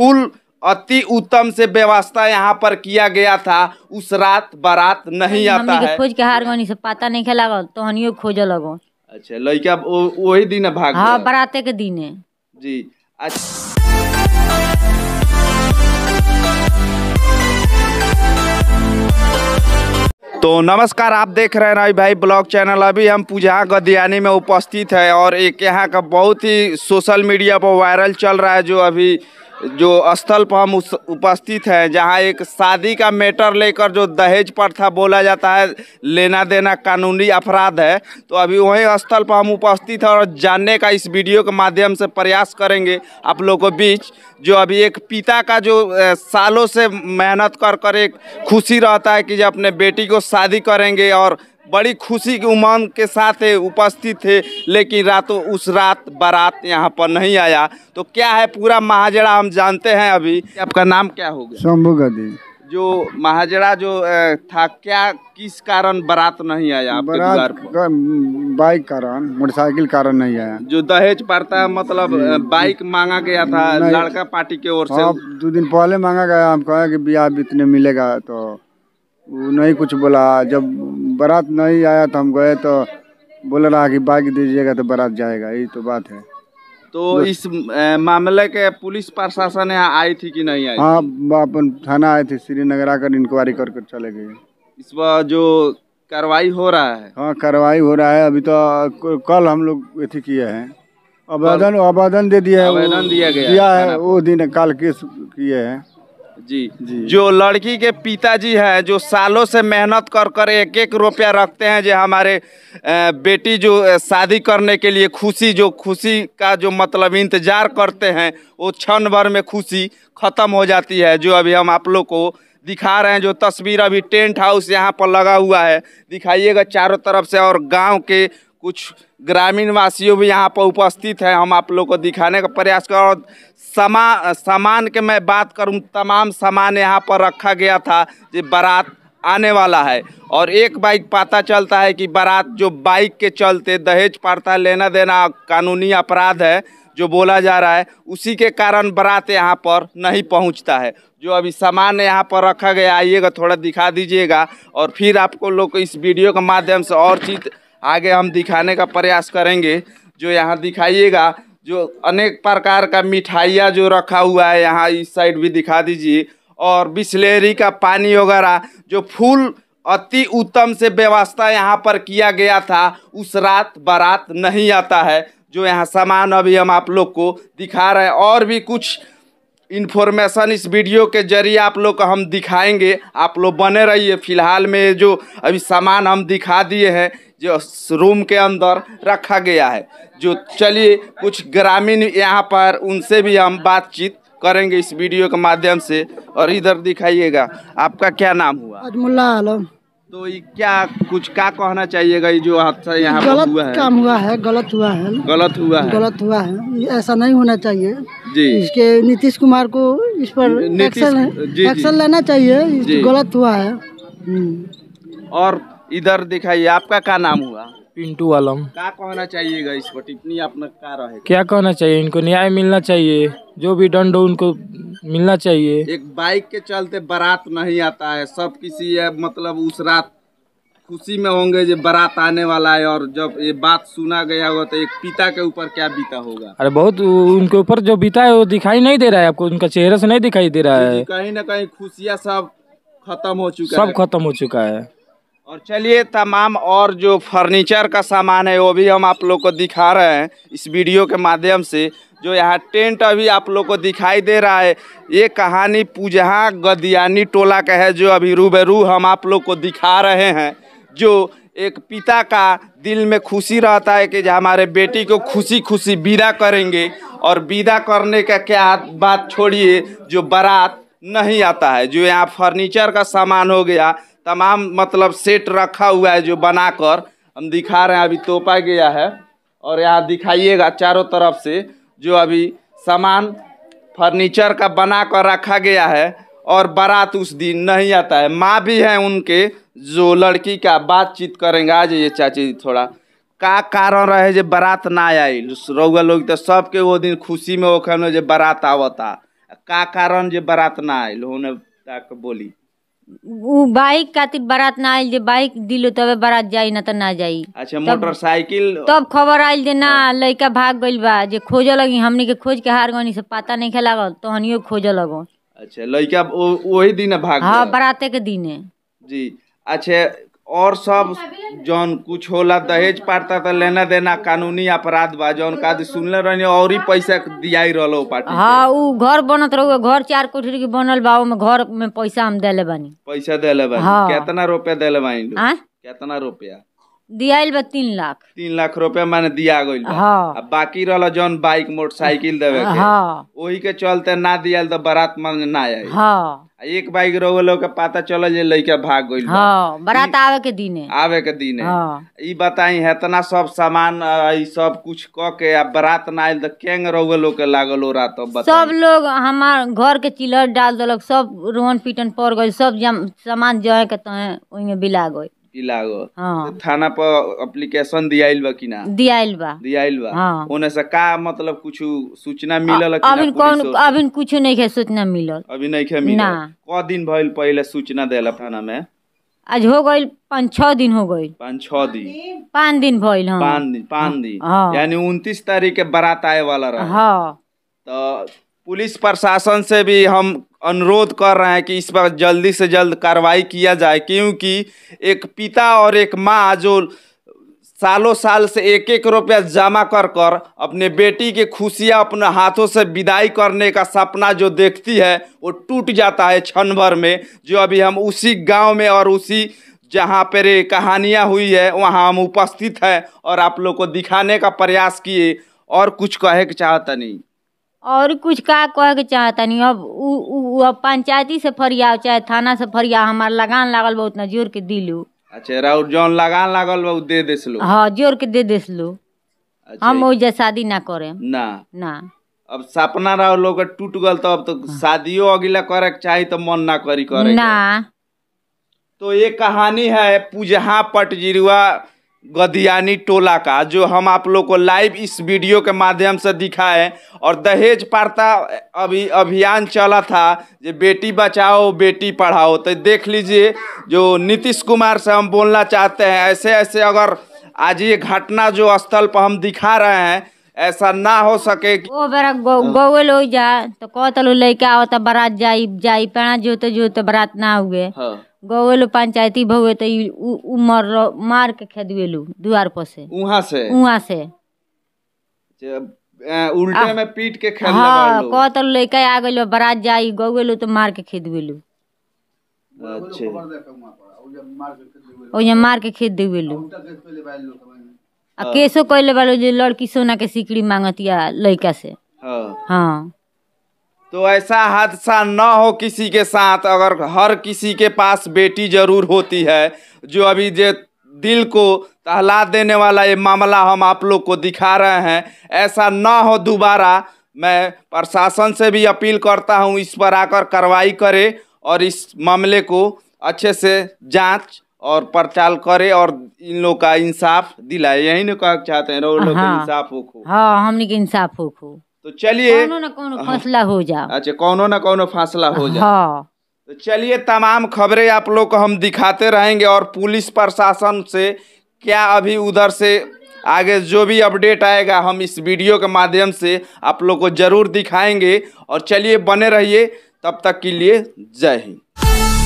Full अति उत्तम से व्यवस्था यहाँ पर किया गया था उस रात बारात नहीं आता है खोज के हार से पता नहीं खेला तो हनियो खोज लगो अच्छा लड़का वही दिन भाग हाँ बाराते के दिन है जी अच्छा तो नमस्कार आप देख रहे हैं रवि भाई ब्लॉग चैनल अभी हम पूजा गदियानी में उपस्थित है और एक यहाँ का बहुत ही सोशल मीडिया पर वायरल चल रहा है जो अभी जो स्थल पर हम उपस्थित हैं जहां एक शादी का मैटर लेकर जो दहेज प्रथा बोला जाता है लेना देना कानूनी अपराध है तो अभी वहीं स्थल पर हम उपस्थित हैं और जानने का इस वीडियो के माध्यम से प्रयास करेंगे आप लोगों के बीच जो अभी एक पिता का जो सालों से मेहनत कर कर एक खुशी रहता है कि जब अपने बेटी को शादी करेंगे और बड़ी खुशी के उमंग के साथ उपस्थित थे लेकिन रातों उस रात बारात यहाँ पर नहीं आया तो क्या है पूरा महाजड़ा हम जानते हैं अभी आपका नाम क्या हो गया शंभु गदी जो महाजड़ा जो था क्या किस कारण बारात नहीं आया आपके बाइक कारण मोटरसाइकिल कारण नहीं आया जो दहेज पड़ता है मतलब बाइक मांगा गया था लड़का पार्टी के ओर से दो दिन पहले मांगा गया हम कहा कि ब्याह इतने मिलेगा तो वो नहीं कुछ बोला जब बारात नहीं आया तो हम गए तो बोल रहा कि बाइक दीजिएगा तो बारात जाएगा यही तो बात है तो इस मामले के पुलिस प्रशासन यहाँ आई थी कि नहीं आई हाँ अपन थाना आए थे श्रीनगर आकर इंक्वायरी कर कर चले गए इस बार जो कार्रवाई हो रहा है हाँ कार्रवाई हो रहा है अभी तो कल हम लोग अथी किए हैं आवेदन आवेदन दे दिया है आवेदन दिया गया दिया है वो दिन काल केस किए हैं जी जी जो लड़की के पिताजी हैं जो सालों से मेहनत कर कर एक एक रुपया रखते हैं जो हमारे बेटी जो शादी करने के लिए खुशी जो खुशी का जो मतलब इंतज़ार करते हैं वो क्षण भर में खुशी ख़त्म हो जाती है जो अभी हम आप लोग को दिखा रहे हैं जो तस्वीर अभी टेंट हाउस यहाँ पर लगा हुआ है दिखाइएगा चारों तरफ से और गांव के कुछ ग्रामीण वासियों भी यहाँ पर उपस्थित हैं हम आप लोग को दिखाने का प्रयास कर और समा सामान के मैं बात करूँ तमाम सामान यहाँ पर रखा गया था जो बारात आने वाला है और एक बाइक पता चलता है कि बारात जो बाइक के चलते दहेज पड़ता लेना देना कानूनी अपराध है जो बोला जा रहा है उसी के कारण बारात यहाँ पर नहीं पहुँचता है जो अभी सामान यहाँ पर रखा गया आइएगा थोड़ा दिखा दीजिएगा और फिर आपको लोग इस वीडियो के माध्यम से और चीज़ आगे हम दिखाने का प्रयास करेंगे जो यहाँ दिखाइएगा जो अनेक प्रकार का मिठाइयाँ जो रखा हुआ है यहाँ इस साइड भी दिखा दीजिए और बिस्लेरी का पानी वगैरह जो फूल अति उत्तम से व्यवस्था यहाँ पर किया गया था उस रात बारात नहीं आता है जो यहाँ सामान अभी हम आप लोग को दिखा रहे हैं और भी कुछ इन्फॉर्मेशन इस वीडियो के जरिए आप लोग को हम दिखाएंगे आप लोग बने रहिए फिलहाल में जो अभी सामान हम दिखा दिए हैं जो रूम के अंदर रखा गया है जो चलिए कुछ ग्रामीण यहाँ पर उनसे भी हम बातचीत करेंगे इस वीडियो के माध्यम से और इधर दिखाइएगा आपका क्या नाम हुआ अजमुल्ला आलम तो ये क्या कुछ क्या कहना चाहिएगा ये जो हादसा यहाँ गलत हुआ है काम हुआ है गलत हुआ है गलत हुआ है गलत हुआ है ऐसा नहीं होना चाहिए जी इसके नीतीश कुमार को इस पर एक्शन एक्शन लेना चाहिए गलत हुआ है हम्म। और इधर दिखाइए आपका क्या नाम हुआ पिंटू आलम क्या कहना चाहिएगा इस पर टिप्पणी अपना क्या रहे क्या कहना चाहिए इनको न्याय मिलना चाहिए जो भी दंड हो उनको मिलना चाहिए एक बाइक के चलते बारात नहीं आता है सब किसी है मतलब उस रात खुशी में होंगे जो बारात आने वाला है और जब ये बात सुना गया होगा तो एक पिता के ऊपर क्या बीता होगा अरे बहुत उनके ऊपर जो बीता है वो दिखाई नहीं दे रहा है आपको उनका चेहरा से नहीं दिखाई दे रहा है कहीं ना कहीं खुशियाँ सब खत्म हो चुका सब खत्म हो चुका है और चलिए तमाम और जो फर्नीचर का सामान है वो भी हम आप लोग को दिखा रहे हैं इस वीडियो के माध्यम से जो यहाँ टेंट अभी आप लोग को दिखाई दे रहा है ये कहानी पूजहा गदियानी टोला का है जो अभी रूबरू हम आप लोग को दिखा रहे हैं जो एक पिता का दिल में खुशी रहता है कि हमारे बेटी को खुशी खुशी विदा करेंगे और विदा करने का क्या बात छोड़िए जो बारात नहीं आता है जो यहाँ फर्नीचर का सामान हो गया तमाम मतलब सेट रखा हुआ है जो बनाकर हम दिखा रहे हैं अभी तोपा गया है और यहाँ दिखाइएगा चारों तरफ से जो अभी सामान फर्नीचर का बना कर रखा गया है और बारात उस दिन नहीं आता है माँ भी है उनके जो लड़की का बातचीत करेंगे आ जाइए चाची जी थोड़ा का कारण रहे जो बारात ना आई रउआ लोग तो सबके वो दिन खुशी में वो खेल जो बारात आवता का कारण जो बारात ना आई उन्हें बोली उ बाइक खातिर बारात ना आयल जे बाइक दिलो तबे बारात जाई ना त ना जाई अच्छा मोटरसाइकिल तब खबर आयल जे ना लइका भाग गइल बा जे खोज लगी हमनी के खोज के हार गनी से पता नहीं खेला लागल तहनियो खोज लगो अच्छा लइका वही दिन भाग हां बाराते के दिने जी अच्छा और सब तो जौन कुछ होला तो दहेज तो पाता तो लेना देना कानूनी अपराध बा जौन का सुनले रहनी और ही हाँ, पैसा दिया ही रहो पार्टी हाँ उ घर बनत रहो घर चार कोठरी के बनल बा में घर में पैसा हम देले बानी पैसा देले बानी हाँ। कितना रुपया देले बानी हाँ? कितना रुपया दियाइल बा तीन लाख तीन लाख रुपया माने दिया गई हाँ। बाकी रहल जौन बाइक मोटरसाइकिल देवे हाँ। वही के चलते ना दिया तो बारात मन ना आई हाँ एक बाइक रोल के पता चल जे भाग गई हाँ, बरात बारात आवे के दिन आवे के दिन हाँ। ई बताई इतना सब सामान सब कुछ क के आ बारात ना केंग रोल के लागल हो रहा सब लोग हमार घर के चिलर डाल दलक सब रोहन पीटन पर गइल सब जम सामान जहे के तहे बिला गई हाँ। तो थाना पर एप्लीकेशन दिया हाँ। का मतलब कुछ सूचना मिलल अभी कुछ नहीं है सूचना मिलल अभी नहीं है मिलल क दिन भइल पहले सूचना देला थाना में आज हो गई पाँच छः दिन हो गई पाँच छः दिन पाँच दिन भइल हाँ। पाँच दिन पाँच दिन यानी उनतीस तारीख के बारात आए वाला रहा हाँ तो पुलिस प्रशासन से भी हम अनुरोध कर रहे हैं कि इस पर जल्दी से जल्द कार्रवाई किया जाए क्योंकि एक पिता और एक माँ जो सालों साल से एक एक रुपया जमा कर कर अपने बेटी की खुशियाँ अपने हाथों से विदाई करने का सपना जो देखती है वो टूट जाता है क्षण भर में जो अभी हम उसी गांव में और उसी जहाँ पर कहानियाँ हुई है वहाँ हम उपस्थित हैं और आप लोग को दिखाने का प्रयास किए और कुछ कहे के चाहता नहीं और कुछ का कह के नहीं अब उ, अब पंचायती से फरिया चाहे थाना से फरिया हमार लगान लागल बहुत ना जोर के दिलू अच्छा राउर जौन लगान लागल बहुत उ दे देसलो हाँ जोर के दे देसलो अच्छा, हम ओजे शादी ना करें ना ना अब सपना रहो लोग टूट गल तो अब तो हाँ। शादियों अगला करे के चाही तो मन ना करी करे ना तो ये कहानी है पूजहा पटजिरुआ गदियानी टोला का जो हम आप लोग को लाइव इस वीडियो के माध्यम से दिखाए और दहेज पार्ता अभी अभियान चला था जो बेटी बचाओ बेटी पढ़ाओ तो देख लीजिए जो नीतीश कुमार से हम बोलना चाहते हैं ऐसे ऐसे अगर आज ये घटना जो स्थल पर हम दिखा रहे हैं ऐसा ना हो सके ओ बेरा गौवे लोग जा तो कहते लड़के आओ तो बारात जाई जाई पेड़ा जोते जोते बारात ना हुए हाँ। गौल पंचायती भवे तो उ, मर मार के खेदवेलू द्वार पर से उहाँ से उहाँ से ए, उल्टे में पीट के खेल हाँ लो हां कहत लेके आ गइलो बरात जाई गवेलो तो मार के खेदवेलू अच्छा ओ ये मार के खेद देवेलू आ केसो कइले बालो जे लड़की सोना के सिकड़ी मांगतिया लइका से हां हां तो ऐसा हादसा न हो किसी के साथ अगर हर किसी के पास बेटी ज़रूर होती है जो अभी जे दिल को तहला देने वाला ये मामला हम आप लोग को दिखा रहे हैं ऐसा ना हो दोबारा मैं प्रशासन से भी अपील करता हूँ इस पर आकर कार्रवाई करे और इस मामले को अच्छे से जांच और पड़ताल करे और इन लोग का इंसाफ दिलाए यही ना कह चाहते हैं हाँ, इंसाफ हो हाँ हमने के इंसाफ हो तो चलिए कौनो ना कौनो हाँ। हो जाओ अच्छा कौनो ना कौनो फासला हो जाए हाँ। तो चलिए तमाम खबरें आप लोग को हम दिखाते रहेंगे और पुलिस प्रशासन से क्या अभी उधर से आगे जो भी अपडेट आएगा हम इस वीडियो के माध्यम से आप लोग को जरूर दिखाएंगे और चलिए बने रहिए तब तक के लिए जय हिंद